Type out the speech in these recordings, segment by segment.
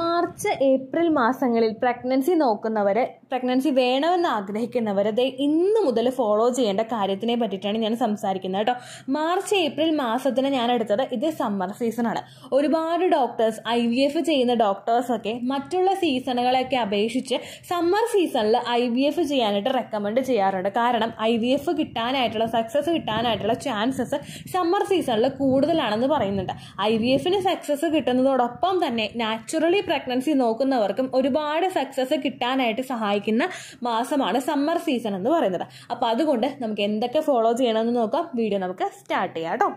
March April മാസങ്ങളിൽ pregnancy നോക്കുന്നവർ pregnancy വേണമെന്ന് ആഗ്രഹിക്കുന്നവർ ദേ ഇന്ന് മുതൽ ഫോളോ ചെയ്യേണ്ട കാര്യത്തിനെ പറ്റിയിട്ടാണ് ഞാൻ സംസാരിക്കുന്നത് കേട്ടോ മാർച്ച് ഏപ്രിൽ മാസത്തിന് ഞാൻ എടുത്തത് ഇത് സമ്മർ സീസണാണ് ഒരുപാട് ഡോക്ടേഴ്സ് ഐ വി എഫ് ചെയ്യുന്ന ഡോക്ടേഴ്സൊക്കെ മറ്റുള്ള സീസണുകളെയൊക്കെ അപേക്ഷിച്ച് സമ്മർ സീസണിൽ ഐ വി എഫ് ചെയ്യാനായിട്ട് റെക്കമെൻഡ് ചെയ്യാറുണ്ട് കാരണം ഐ വി എഫ് കിട്ടാനായിട്ടുള്ള സക്സസ് കിട്ടാനായിട്ടുള്ള ചാൻസസ് സമ്മർ സീസണിൽ കൂടുതലാണെന്ന് പറയുന്നുണ്ട് ഐ വി എഫിന് സക്സസ് കിട്ടുന്നതോടൊപ്പം തന്നെ നാച്ചുറലി ഡെലിവറി പ്രഗ്നൻസി നോക്കുന്നവർക്കും ഒരുപാട് സക്സസ് കിട്ടാനായിട്ട് സഹായിക്കുന്ന മാസമാണ് സമ്മർ സീസൺ എന്ന് പറയുന്നത് അപ്പോൾ അതുകൊണ്ട് നമുക്ക് എന്തൊക്കെ ഫോളോ ചെയ്യണമെന്ന് നോക്കാം വീഡിയോ നമുക്ക് സ്റ്റാർട്ട് ചെയ്യാം കേട്ടോ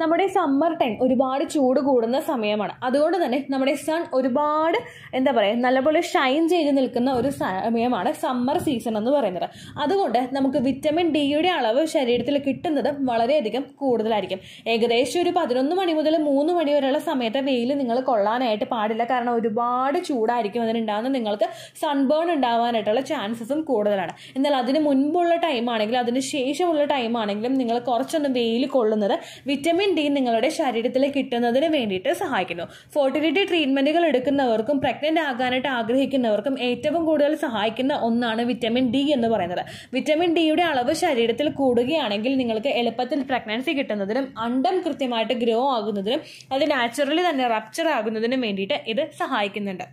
നമ്മുടെ സമ്മർ ടൈം ഒരുപാട് ചൂട് കൂടുന്ന സമയമാണ് അതുകൊണ്ട് തന്നെ നമ്മുടെ സൺ ഒരുപാട് എന്താ പറയുക നല്ലപോലെ ഷൈൻ ചെയ്ത് നിൽക്കുന്ന ഒരു സമയമാണ് സമ്മർ സീസൺ എന്ന് പറയുന്നത് അതുകൊണ്ട് നമുക്ക് വിറ്റമിൻ ഡിയുടെ അളവ് ശരീരത്തിൽ കിട്ടുന്നത് വളരെയധികം കൂടുതലായിരിക്കും ഏകദേശം ഒരു പതിനൊന്ന് മണി മുതൽ മൂന്ന് മണി വരെയുള്ള സമയത്തെ വെയിൽ നിങ്ങൾ കൊള്ളാനായിട്ട് പാടില്ല കാരണം ഒരുപാട് ചൂടായിരിക്കും അതിനുണ്ടാകുന്ന നിങ്ങൾക്ക് സൺബേൺ ഉണ്ടാവാനായിട്ടുള്ള ചാൻസസും കൂടുതലാണ് എന്നാൽ അതിന് മുൻപുള്ള ടൈം ആണെങ്കിലും അതിന് ശേഷമുള്ള ടൈം ആണെങ്കിലും നിങ്ങൾ കുറച്ചൊന്ന് വെയിൽ കൊള്ളുന്നത് വിറ്റമിൻ വിറ്റാമിൻ ഡി നിങ്ങളുടെ ശരീരത്തിൽ കിട്ടുന്നതിന് വേണ്ടിയിട്ട് സഹായിക്കുന്നു ഫോർട്ടിലിറ്റി ട്രീറ്റ്മെന്റുകൾ എടുക്കുന്നവർക്കും പ്രഗ്നന്റ് ആകാനായിട്ട് ആഗ്രഹിക്കുന്നവർക്കും ഏറ്റവും കൂടുതൽ സഹായിക്കുന്ന ഒന്നാണ് വിറ്റാമിൻ ഡി എന്ന് പറയുന്നത് വിറ്റാമിൻ ഡിയുടെ അളവ് ശരീരത്തിൽ കൂടുകയാണെങ്കിൽ നിങ്ങൾക്ക് എളുപ്പത്തിൽ പ്രഗ്നൻസി കിട്ടുന്നതിനും അണ്ടം കൃത്യമായിട്ട് ഗ്രോ ആകുന്നതിനും അത് നാച്ചുറലി തന്നെ റപ്ചർ ആകുന്നതിനും വേണ്ടിയിട്ട് ഇത് സഹായിക്കുന്നുണ്ട്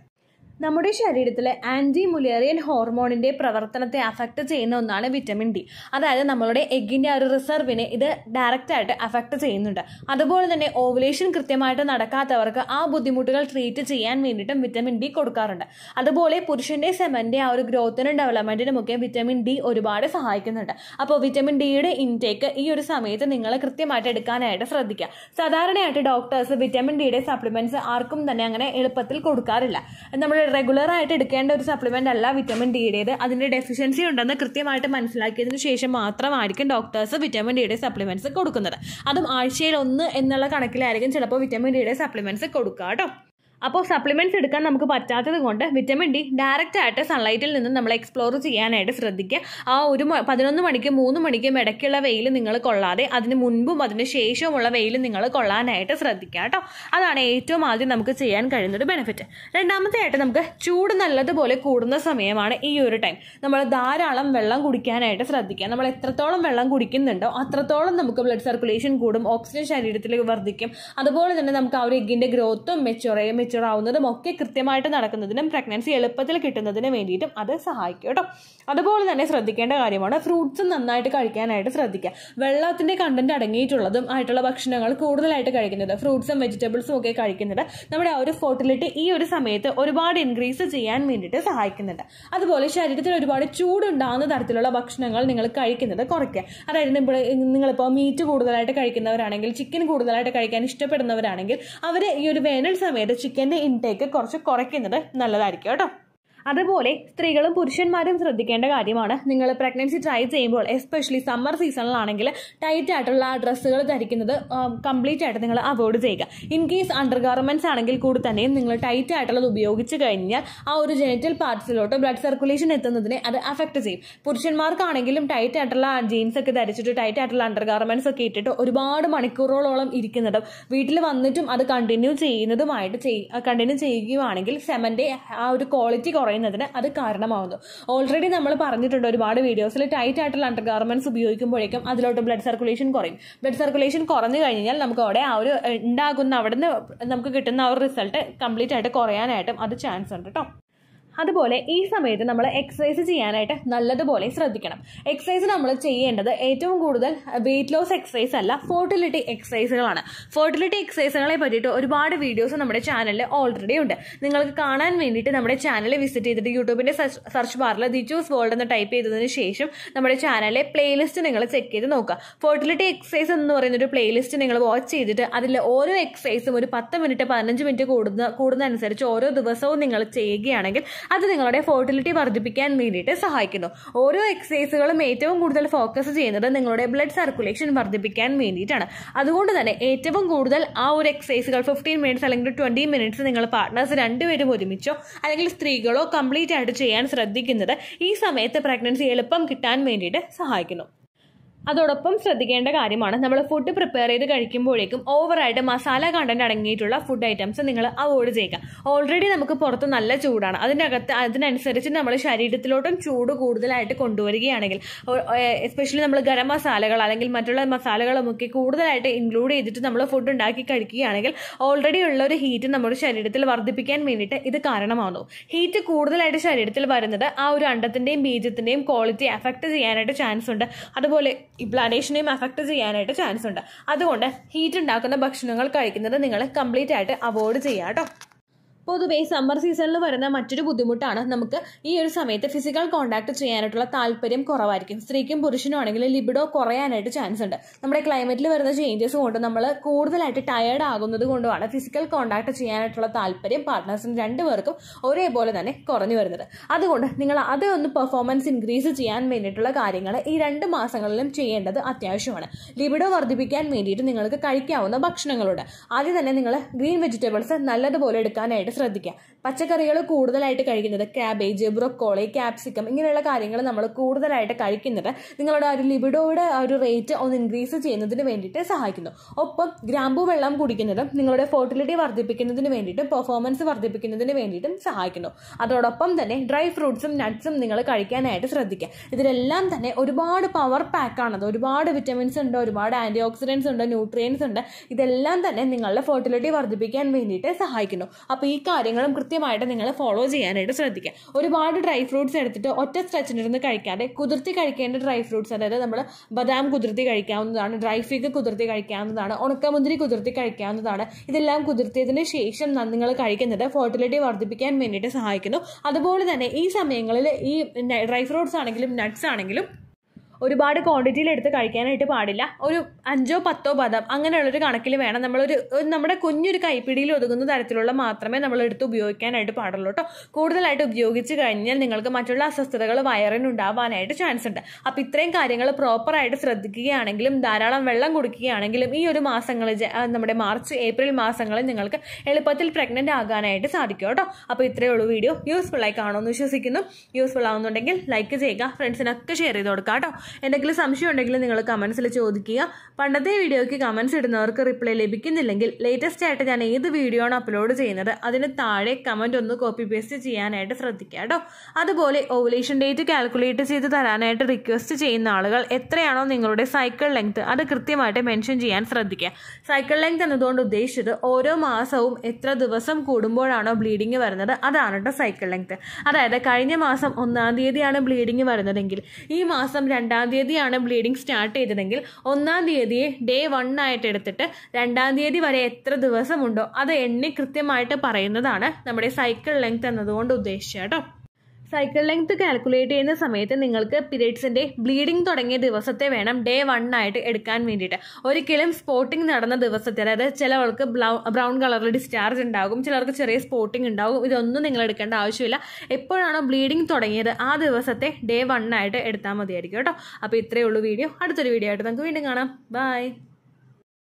നമ്മുടെ ശരീരത്തിലെ ആൻറ്റി മുലേറിയൻ ഹോർമോണിൻ്റെ പ്രവർത്തനത്തെ അഫക്റ്റ് ചെയ്യുന്ന ഒന്നാണ് വിറ്റമിൻ ഡി അതായത് നമ്മളുടെ എഗ്ഗിൻ്റെ ആ ഒരു റിസർവിനെ ഇത് ഡയറക്റ്റായിട്ട് അഫക്റ്റ് ചെയ്യുന്നുണ്ട് അതുപോലെ തന്നെ ഓവുലേഷൻ കൃത്യമായിട്ട് നടക്കാത്തവർക്ക് ആ ബുദ്ധിമുട്ടുകൾ ട്രീറ്റ് ചെയ്യാൻ വേണ്ടിയിട്ടും വിറ്റമിൻ ഡി കൊടുക്കാറുണ്ട് അതുപോലെ പുരുഷൻ്റെ സെമൻ്റെ ആ ഒരു ഗ്രോത്തിനും ഡെവലപ്മെൻറ്റിനും ഒക്കെ വിറ്റമിൻ ഡി ഒരുപാട് സഹായിക്കുന്നുണ്ട് അപ്പോൾ വിറ്റമിൻ ഡിയുടെ ഇൻടേക്ക് ഈ ഒരു സമയത്ത് നിങ്ങൾ കൃത്യമായിട്ട് എടുക്കാനായിട്ട് ശ്രദ്ധിക്കുക സാധാരണയായിട്ട് ഡോക്ടേഴ്സ് വിറ്റമിൻ ഡിയുടെ സപ്ലിമെൻറ്റ്സ് ആർക്കും തന്നെ അങ്ങനെ എളുപ്പത്തിൽ കൊടുക്കാറില്ല നമ്മുടെ റെഗുലർ ആയിട്ട് എടുക്കേണ്ട ഒരു സപ്ലിമെൻ്റ് അല്ല വിറ്റമിൻ ഡിയുടേത് അതിൻ്റെ ഡെഫിഷ്യൻസി ഉണ്ടെന്ന് കൃത്യമായിട്ട് മനസ്സിലാക്കിയതിന് ശേഷം മാത്രമായിരിക്കും ഡോക്ടേഴ്സ് വിറ്റമിൻ ഡിയുടെ സപ്ലിമെൻറ്റ്സ് കൊടുക്കുന്നത് അതും ആഴ്ചയിൽ ഒന്ന് എന്നുള്ള കണക്കിലായിരിക്കും ചിലപ്പോൾ വിറ്റമിൻ ഡിയുടെ സപ്ലിമെൻറ്റ്സ് കൊടുക്കുക കേട്ടോ അപ്പോൾ സപ്ലിമെൻറ്റ്സ് എടുക്കാൻ നമുക്ക് പറ്റാത്തത് കൊണ്ട് വിറ്റമിൻ ഡി ഡയറക്റ്റ് ആയിട്ട് സൺലൈറ്റിൽ നിന്ന് നമ്മൾ എക്സ്പ്ലോർ ചെയ്യാനായിട്ട് ശ്രദ്ധിക്കുക ആ ഒരു പതിനൊന്ന് മണിക്കും മൂന്ന് മണിക്കും ഇടയ്ക്കുള്ള വെയിൽ നിങ്ങൾ കൊള്ളാതെ അതിന് മുൻപും അതിന് ശേഷവുമുള്ള വെയിൽ നിങ്ങൾ കൊള്ളാനായിട്ട് ശ്രദ്ധിക്കുക കേട്ടോ അതാണ് ഏറ്റവും ആദ്യം നമുക്ക് ചെയ്യാൻ കഴിയുന്നൊരു ബെനിഫിറ്റ് രണ്ടാമത്തെ ആയിട്ട് നമുക്ക് ചൂട് നല്ലതുപോലെ കൂടുന്ന സമയമാണ് ഈ ഒരു ടൈം നമ്മൾ ധാരാളം വെള്ളം കുടിക്കാനായിട്ട് ശ്രദ്ധിക്കുക നമ്മൾ എത്രത്തോളം വെള്ളം കുടിക്കുന്നുണ്ടോ അത്രത്തോളം നമുക്ക് ബ്ലഡ് സർക്കുലേഷൻ കൂടും ഓക്സിജൻ ശരീരത്തിൽ വർദ്ധിക്കും അതുപോലെ തന്നെ നമുക്ക് ആ ഒരു എഗ്ഗിൻ്റെ ഗ്രോത്തും മെച്ചുറയും മെച്യൂർ ആവുന്നതും ഒക്കെ കൃത്യമായിട്ട് നടക്കുന്നതിനും പ്രഗ്നൻസി എളുപ്പത്തിൽ കിട്ടുന്നതിനും വേണ്ടിയിട്ടും അത് സഹായിക്കും കേട്ടോ അതുപോലെ തന്നെ ശ്രദ്ധിക്കേണ്ട കാര്യമാണ് ഫ്രൂട്ട്സ് നന്നായിട്ട് കഴിക്കാനായിട്ട് ശ്രദ്ധിക്കുക വെള്ളത്തിൻ്റെ കണ്ടൻറ്റ് അടങ്ങിയിട്ടുള്ളതും ആയിട്ടുള്ള ഭക്ഷണങ്ങൾ കൂടുതലായിട്ട് കഴിക്കുന്നത് ഫ്രൂട്ട്സും വെജിറ്റബിൾസും ഒക്കെ കഴിക്കുന്നത് നമ്മുടെ ആ ഒരു ഫോർട്ടിലിറ്റി ഈ ഒരു സമയത്ത് ഒരുപാട് ഇൻക്രീസ് ചെയ്യാൻ വേണ്ടിയിട്ട് സഹായിക്കുന്നുണ്ട് അതുപോലെ ശരീരത്തിൽ ഒരുപാട് ചൂടുണ്ടാകുന്ന തരത്തിലുള്ള ഭക്ഷണങ്ങൾ നിങ്ങൾ കഴിക്കുന്നത് കുറയ്ക്കുക അതായത് ഇപ്പോൾ നിങ്ങളിപ്പോൾ മീറ്റ് കൂടുതലായിട്ട് കഴിക്കുന്നവരാണെങ്കിൽ ചിക്കൻ കൂടുതലായിട്ട് കഴിക്കാൻ ഇഷ്ടപ്പെടുന്നവരാണെങ്കിൽ അവർ ഈ ഒരു വേനൽ സമയത്ത് ചിക്കൻ ചിക്കൻ്റെ ഇൻടേക്ക് കുറച്ച് കുറയ്ക്കുന്നത് നല്ലതായിരിക്കും കേട്ടോ അതുപോലെ സ്ത്രീകളും പുരുഷന്മാരും ശ്രദ്ധിക്കേണ്ട കാര്യമാണ് നിങ്ങൾ പ്രഗ്നൻസി ട്രൈ ചെയ്യുമ്പോൾ എസ്പെഷ്യലി സമ്മർ സീസണിലാണെങ്കിൽ ടൈറ്റ് ആയിട്ടുള്ള ഡ്രസ്സുകൾ ധരിക്കുന്നത് കംപ്ലീറ്റ് ആയിട്ട് നിങ്ങൾ അവോയ്ഡ് ചെയ്യുക ഇൻ കേസ് അണ്ടർ ഗാർമെൻറ്റ്സ് ആണെങ്കിൽ കൂടി തന്നെയും നിങ്ങൾ ടൈറ്റ് ആയിട്ടുള്ളത് ഉപയോഗിച്ച് കഴിഞ്ഞാൽ ആ ഒരു ജെനിറ്റൽ പാർട്സിലോട്ട് ബ്ലഡ് സർക്കുലേഷൻ എത്തുന്നതിനെ അത് അഫക്റ്റ് ചെയ്യും പുരുഷന്മാർക്കാണെങ്കിലും ടൈറ്റ് ആയിട്ടുള്ള ജീൻസ് ഒക്കെ ധരിച്ചിട്ട് ടൈറ്റ് ആയിട്ടുള്ള അണ്ടർ ഗാർമെൻറ്റ്സ് ഒക്കെ ഇട്ടിട്ട് ഒരുപാട് മണിക്കൂറുകളോളം ഇരിക്കുന്നതും വീട്ടിൽ വന്നിട്ടും അത് കണ്ടിന്യൂ ചെയ്യുന്നതുമായിട്ട് കണ്ടിന്യൂ ചെയ്യുകയാണെങ്കിൽ സെമൻ്റെ ആ ഒരു ക്വാളിറ്റി കുറയും കുറയുന്നതിന് അത് കാരണമാവുന്നു ഓൾറെഡി നമ്മൾ പറഞ്ഞിട്ടുണ്ട് ഒരുപാട് വീഡിയോസിൽ ടൈറ്റ് ആയിട്ടുള്ള അണ്ടർ ഗാർമെന്റ്സ് ഉപയോഗിക്കുമ്പോഴേക്കും അതിലോട്ട് ബ്ലഡ് സർക്കുലേഷൻ കുറയും ബ്ലഡ് സർക്കുലേഷൻ കുറഞ്ഞു കഴിഞ്ഞാൽ നമുക്ക് അവിടെ ആ ഒരു ഉണ്ടാകുന്ന അവിടുന്ന് നമുക്ക് കിട്ടുന്ന ആ ഒരു റിസൾട്ട് കംപ്ലീറ്റ് ആയിട്ട് കുറയാനായിട്ടും അത് ചാൻസ് ഉണ്ട് കേട്ടോ അതുപോലെ ഈ സമയത്ത് നമ്മൾ എക്സസൈസ് ചെയ്യാനായിട്ട് നല്ലതുപോലെ ശ്രദ്ധിക്കണം എക്സസൈസ് നമ്മൾ ചെയ്യേണ്ടത് ഏറ്റവും കൂടുതൽ വെയിറ്റ് ലോസ് എക്സസൈസ് അല്ല ഫോർട്ടിലിറ്റി എക്സസൈസുകളാണ് ഫോർട്ടിലിറ്റി എക്സസൈസുകളെ പറ്റിയിട്ട് ഒരുപാട് വീഡിയോസ് നമ്മുടെ ചാനലിൽ ഓൾറെഡി ഉണ്ട് നിങ്ങൾക്ക് കാണാൻ വേണ്ടിയിട്ട് നമ്മുടെ ചാനൽ വിസിറ്റ് ചെയ്തിട്ട് യൂട്യൂബിൻ്റെ സെർച്ച് ബാറിൽ ദി ചൂസ് വേൾഡ് എന്ന് ടൈപ്പ് ചെയ്തതിന് ശേഷം നമ്മുടെ ചാനലിലെ പ്ലേലിസ്റ്റ് നിങ്ങൾ ചെക്ക് ചെയ്ത് നോക്കുക ഫോർട്ടിലിറ്റി എക്സസൈസ് എന്ന് പറയുന്ന ഒരു പ്ലേലിസ്റ്റ് നിങ്ങൾ വാച്ച് ചെയ്തിട്ട് അതിൽ ഓരോ എക്സസൈസും ഒരു പത്ത് മിനിറ്റ് പതിനഞ്ച് മിനിറ്റ് കൂടുന്ന കൂടുന്നതനുസരിച്ച് ഓരോ ദിവസവും നിങ്ങൾ ചെയ്യുകയാണെങ്കിൽ അത് നിങ്ങളുടെ ഫെർട്ടിലിറ്റി വർദ്ധിപ്പിക്കാൻ വേണ്ടിയിട്ട് സഹായിക്കുന്നു ഓരോ എക്സസൈസുകളും ഏറ്റവും കൂടുതൽ ഫോക്കസ് ചെയ്യുന്നത് നിങ്ങളുടെ ബ്ലഡ് സർക്കുലേഷൻ വർദ്ധിപ്പിക്കാൻ വേണ്ടിയിട്ടാണ് അതുകൊണ്ട് തന്നെ ഏറ്റവും കൂടുതൽ ആ ഒരു എക്സസൈസുകൾ ഫിഫ്റ്റീൻ മിനിറ്റ്സ് അല്ലെങ്കിൽ ട്വൻറ്റി മിനിറ്റ്സ് നിങ്ങൾ പാർട്ട്നേഴ്സ് രണ്ടുപേരും ഒരുമിച്ചോ അല്ലെങ്കിൽ സ്ത്രീകളോ കംപ്ലീറ്റ് ആയിട്ട് ചെയ്യാൻ ശ്രദ്ധിക്കുന്നത് ഈ സമയത്ത് പ്രഗ്നൻസി എളുപ്പം കിട്ടാൻ വേണ്ടിയിട്ട് സഹായിക്കുന്നു അതോടൊപ്പം ശ്രദ്ധിക്കേണ്ട കാര്യമാണ് നമ്മൾ ഫുഡ് പ്രിപ്പയർ ചെയ്ത് കഴിക്കുമ്പോഴേക്കും ഓവറായിട്ട് മസാല കണ്ടന്റ് അടങ്ങിയിട്ടുള്ള ഫുഡ് ഐറ്റംസ് നിങ്ങൾ അവോയ്ഡ് ചെയ്യുക ഓൾറെഡി നമുക്ക് പുറത്ത് നല്ല ചൂടാണ് അതിൻ്റെ അകത്ത് അതിനനുസരിച്ച് നമ്മൾ ശരീരത്തിലോട്ടും ചൂട് കൂടുതലായിട്ട് കൊണ്ടുവരികയാണെങ്കിൽ എസ്പെഷ്യലി നമ്മൾ ഗരം മസാലകൾ അല്ലെങ്കിൽ മറ്റുള്ള മസാലകളുമൊക്കെ കൂടുതലായിട്ട് ഇൻക്ലൂഡ് ചെയ്തിട്ട് നമ്മൾ ഫുഡ് ഉണ്ടാക്കി കഴിക്കുകയാണെങ്കിൽ ഓൾറെഡി ഉള്ള ഒരു ഹീറ്റ് നമ്മുടെ ശരീരത്തിൽ വർദ്ധിപ്പിക്കാൻ വേണ്ടിയിട്ട് ഇത് കാരണമാകുന്നു ഹീറ്റ് കൂടുതലായിട്ട് ശരീരത്തിൽ വരുന്നത് ആ ഒരു അണ്ടത്തിൻ്റെയും ബീജത്തിൻ്റെയും ക്വാളിറ്റി എഫക്റ്റ് ചെയ്യാനായിട്ട് ചാൻസ് ഉണ്ട് അതുപോലെ ഈ ബ്ലഡേഷനെയും അഫക്റ്റ് ചെയ്യാനായിട്ട് ചാൻസ് ഉണ്ട് അതുകൊണ്ട് ഹീറ്റ് ഉണ്ടാക്കുന്ന ഭക്ഷണങ്ങൾ കഴിക്കുന്നത് നിങ്ങൾ കംപ്ലീറ്റ് ആയിട്ട് അവോയ്ഡ് ചെയ്യാം കേട്ടോ പൊതുവേ സമ്മർ സീസണിൽ വരുന്ന മറ്റൊരു ബുദ്ധിമുട്ടാണ് നമുക്ക് ഈ ഒരു സമയത്ത് ഫിസിക്കൽ കോണ്ടാക്ട് ചെയ്യാനായിട്ടുള്ള താല്പര്യം കുറവായിരിക്കും സ്ത്രീക്കും പുരുഷനും ആണെങ്കിൽ ലിബിഡോ കുറയാനായിട്ട് ചാൻസ് ഉണ്ട് നമ്മുടെ ക്ലൈമറ്റിൽ വരുന്ന ചേഞ്ചസ് കൊണ്ട് നമ്മൾ കൂടുതലായിട്ട് ടയേർഡ് ആകുന്നത് കൊണ്ടുമാണ് ഫിസിക്കൽ കോണ്ടാക്ട് ചെയ്യാനായിട്ടുള്ള താല്പര്യം പാർട്ട്നേഴ്സിന് രണ്ടുപേർക്കും ഒരേപോലെ തന്നെ കുറഞ്ഞു വരുന്നത് അതുകൊണ്ട് നിങ്ങൾ അത് ഒന്ന് പെർഫോമൻസ് ഇൻക്രീസ് ചെയ്യാൻ വേണ്ടിയിട്ടുള്ള കാര്യങ്ങൾ ഈ രണ്ട് മാസങ്ങളിലും ചെയ്യേണ്ടത് അത്യാവശ്യമാണ് ലിബിഡോ വർദ്ധിപ്പിക്കാൻ വേണ്ടിയിട്ട് നിങ്ങൾക്ക് കഴിക്കാവുന്ന ഭക്ഷണങ്ങളുണ്ട് ആദ്യം തന്നെ നിങ്ങൾ ഗ്രീൻ വെജിറ്റബിൾസ് നല്ലതുപോലെ എടുക്കാനായിട്ട് ശ്രദ്ധിക്കുക പച്ചക്കറികൾ കൂടുതലായിട്ട് കഴിക്കുന്നത് ക്യാബേജ് ബ്രൊക്കോളി ക്യാപ്സിക്കം ഇങ്ങനെയുള്ള കാര്യങ്ങൾ നമ്മൾ കൂടുതലായിട്ട് കഴിക്കുന്നത് നിങ്ങളുടെ ഒരു ലിബിഡോയുടെ ഒരു റേറ്റ് ഒന്ന് ഇൻക്രീസ് ചെയ്യുന്നതിന് വേണ്ടിയിട്ട് സഹായിക്കുന്നു ഒപ്പം ഗ്രാമ്പു വെള്ളം കുടിക്കുന്നത് നിങ്ങളുടെ ഫോർട്ടിലിറ്റി വർദ്ധിപ്പിക്കുന്നതിന് വേണ്ടിയിട്ടും പെർഫോമൻസ് വർദ്ധിപ്പിക്കുന്നതിന് വേണ്ടിയിട്ടും സഹായിക്കുന്നു അതോടൊപ്പം തന്നെ ഡ്രൈ ഫ്രൂട്ട്സും നട്ട്സും നിങ്ങൾ കഴിക്കാനായിട്ട് ശ്രദ്ധിക്കുക ഇതിലെല്ലാം തന്നെ ഒരുപാട് പവർ പാക്കാണത് ഒരുപാട് വിറ്റമിൻസ് ഉണ്ട് ഒരുപാട് ആൻറ്റി ഓക്സിഡൻസ് ഉണ്ട് ന്യൂട്രിയൻസ് ഉണ്ട് ഇതെല്ലാം തന്നെ നിങ്ങളുടെ ഫോർട്ടിലിറ്റി വർദ്ധിപ്പിക്കാൻ വേണ്ടിയിട്ട് സഹായിക്കുന്നു അപ്പോൾ ഈ കാര്യങ്ങളും കൃത്യമായിട്ട് നിങ്ങൾ ഫോളോ ചെയ്യാനായിട്ട് ശ്രദ്ധിക്കുക ഒരുപാട് ഡ്രൈ ഫ്രൂട്ട്സ് എടുത്തിട്ട് ഒറ്റ സ്ട്രെച്ചിനിരുന്ന് കഴിക്കാതെ കുതിർത്തി കഴിക്കേണ്ട ഡ്രൈ ഫ്രൂട്ട്സ് അതായത് നമ്മൾ ബദാം കുതിർത്തി കഴിക്കാവുന്നതാണ് ഡ്രൈ ഫിഗ് കുതിർത്തി കഴിക്കാവുന്നതാണ് ഉണക്കമുന്തിരി കുതിർത്തി കഴിക്കാവുന്നതാണ് ഇതെല്ലാം കുതിർത്തിയതിന് ശേഷം നിങ്ങൾ കഴിക്കുന്നത് ഫോർട്ടിലിറ്റി വർദ്ധിപ്പിക്കാൻ വേണ്ടിയിട്ട് സഹായിക്കുന്നു അതുപോലെ തന്നെ ഈ സമയങ്ങളിൽ ഈ ഡ്രൈ ഫ്രൂട്ട്സ് ആണെങ്കിലും നട്ട്സ് ആണെങ്കിലും ഒരുപാട് ക്വാണ്ടിറ്റിയിൽ എടുത്ത് കഴിക്കാനായിട്ട് പാടില്ല ഒരു അഞ്ചോ പത്തോ പദം അങ്ങനെയുള്ളൊരു കണക്കിൽ വേണം നമ്മളൊരു നമ്മുടെ കുഞ്ഞൊരു കൈപ്പിടിയിൽ ഒതുങ്ങുന്ന തരത്തിലുള്ള മാത്രമേ നമ്മൾ എടുത്ത് ഉപയോഗിക്കാനായിട്ട് പാടുള്ളൂ കേട്ടോ കൂടുതലായിട്ട് ഉപയോഗിച്ച് കഴിഞ്ഞാൽ നിങ്ങൾക്ക് മറ്റുള്ള അസ്വസ്ഥതകൾ വയറിനുണ്ടാവാനായിട്ട് ചാൻസ് ഉണ്ട് അപ്പോൾ ഇത്രയും കാര്യങ്ങൾ പ്രോപ്പറായിട്ട് ശ്രദ്ധിക്കുകയാണെങ്കിലും ധാരാളം വെള്ളം കുടിക്കുകയാണെങ്കിലും ഈ ഒരു മാസങ്ങളിൽ നമ്മുടെ മാർച്ച് ഏപ്രിൽ മാസങ്ങളിൽ നിങ്ങൾക്ക് എളുപ്പത്തിൽ പ്രഗ്നൻ്റ് ആകാനായിട്ട് സാധിക്കും കേട്ടോ അപ്പോൾ ഇത്രയേ ഉള്ളൂ വീഡിയോ യൂസ്ഫുൾ ആയി കാണുമെന്ന് വിശ്വസിക്കുന്നു യൂസ്ഫുൾ ആവുന്നുണ്ടെങ്കിൽ ലൈക്ക് ചെയ്യുക ഫ്രണ്ട്സിനൊക്കെ ഷെയർ ചെയ്ത് കൊടുക്കുക കേട്ടോ എന്തെങ്കിലും സംശയം ഉണ്ടെങ്കിൽ നിങ്ങൾ കമൻസിൽ ചോദിക്കുക പണ്ടത്തെ വീഡിയോയ്ക്ക് കമൻസ് ഇടുന്നവർക്ക് റിപ്ലൈ ലഭിക്കുന്നില്ലെങ്കിൽ ലേറ്റസ്റ്റ് ആയിട്ട് ഞാൻ ഏത് വീഡിയോ ആണ് അപ്ലോഡ് ചെയ്യുന്നത് അതിന് താഴെ കമൻറ്റ് ഒന്ന് കോപ്പി പേസ്റ്റ് ചെയ്യാനായിട്ട് ശ്രദ്ധിക്കുക കേട്ടോ അതുപോലെ ഓവുലേഷൻ ഡേറ്റ് കാൽക്കുലേറ്റ് ചെയ്ത് തരാനായിട്ട് റിക്വസ്റ്റ് ചെയ്യുന്ന ആളുകൾ എത്രയാണോ നിങ്ങളുടെ സൈക്കിൾ ലെങ്ത് അത് കൃത്യമായിട്ട് മെൻഷൻ ചെയ്യാൻ ശ്രദ്ധിക്കുക സൈക്കിൾ ലെങ്ത് എന്നതുകൊണ്ട് ഉദ്ദേശിച്ചത് ഓരോ മാസവും എത്ര ദിവസം കൂടുമ്പോഴാണോ ബ്ലീഡിങ് വരുന്നത് അതാണ് കേട്ടോ സൈക്കിൾ ലെങ്ത് അതായത് കഴിഞ്ഞ മാസം ഒന്നാം തീയതിയാണ് ബ്ലീഡിങ് വരുന്നതെങ്കിൽ ഈ മാസം രണ്ടാം രണ്ടാം തീയതിയാണ് ബ്ലീഡിങ് സ്റ്റാർട്ട് ചെയ്തതെങ്കിൽ ഒന്നാം തീയതിയെ ഡേ വൺ ആയിട്ട് എടുത്തിട്ട് രണ്ടാം തീയതി വരെ എത്ര ദിവസമുണ്ടോ അത് എണ്ണി കൃത്യമായിട്ട് പറയുന്നതാണ് നമ്മുടെ സൈക്കിൾ ലെങ്ത് എന്നതുകൊണ്ട് ഉദ്ദേശിച്ചത് കേട്ടോ സൈക്കിൾ ലെങ്ത് കാൽക്കുലേറ്റ് ചെയ്യുന്ന സമയത്ത് നിങ്ങൾക്ക് പീരീഡ്സിൻ്റെ ബ്ലീഡിംഗ് തുടങ്ങിയ ദിവസത്തെ വേണം ഡേ വൺ ആയിട്ട് എടുക്കാൻ വേണ്ടിയിട്ട് ഒരിക്കലും സ്പോട്ടിംഗ് നടന്ന ദിവസത്തിൽ അതായത് ചിലവർക്ക് ബ്രൗൺ കളറിൽ ഡിസ്ചാർജ് ഉണ്ടാകും ചിലർക്ക് ചെറിയ സ്പോട്ടിംഗ് ഉണ്ടാകും ഇതൊന്നും നിങ്ങൾ എടുക്കേണ്ട ആവശ്യമില്ല എപ്പോഴാണോ ബ്ലീഡിംഗ് തുടങ്ങിയത് ആ ദിവസത്തെ ഡേ വൺ ആയിട്ട് എടുത്താൽ മതിയായിരിക്കും കേട്ടോ അപ്പോൾ ഇത്രയേ ഉള്ളൂ വീഡിയോ അടുത്തൊരു വീഡിയോ ആയിട്ട് നമുക്ക് വീണ്ടും കാണാം ബൈ